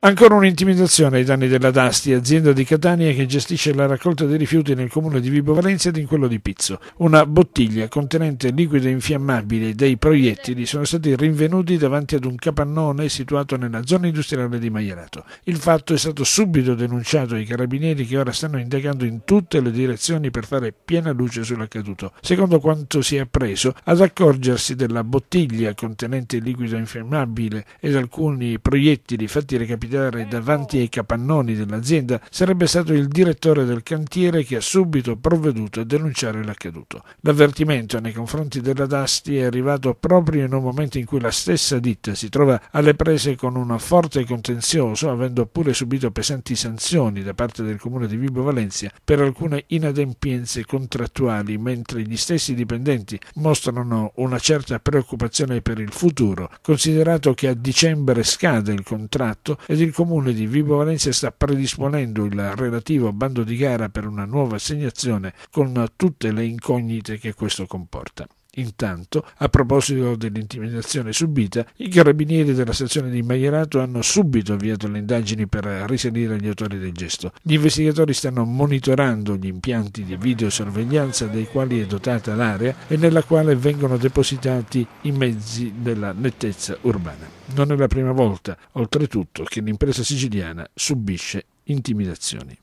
Ancora un'intimidazione ai danni della Dasti, azienda di Catania che gestisce la raccolta dei rifiuti nel comune di Vibo Valencia ed in quello di Pizzo. Una bottiglia contenente liquido infiammabile e dei proiettili sono stati rinvenuti davanti ad un capannone situato nella zona industriale di Maierato. Il fatto è stato subito denunciato ai carabinieri che ora stanno indagando in tutte le direzioni per fare piena luce sull'accaduto. Secondo quanto si è appreso, ad accorgersi della bottiglia contenente liquido infiammabile ed alcuni proiettili fatti recapitare lapidare davanti ai capannoni dell'azienda sarebbe stato il direttore del cantiere che ha subito provveduto a denunciare l'accaduto. L'avvertimento nei confronti della Dasti è arrivato proprio in un momento in cui la stessa ditta si trova alle prese con un forte contenzioso, avendo pure subito pesanti sanzioni da parte del comune di Vibo Valencia per alcune inadempienze contrattuali, mentre gli stessi dipendenti mostrano una certa preoccupazione per il futuro, considerato che a dicembre scade il contratto e ed il comune di Vibo Valencia sta predisponendo il relativo bando di gara per una nuova assegnazione con tutte le incognite che questo comporta. Intanto, a proposito dell'intimidazione subita, i carabinieri della stazione di Maierato hanno subito avviato le indagini per risalire agli autori del gesto. Gli investigatori stanno monitorando gli impianti di videosorveglianza dei quali è dotata l'area e nella quale vengono depositati i mezzi della nettezza urbana. Non è la prima volta, oltretutto, che l'impresa siciliana subisce intimidazioni.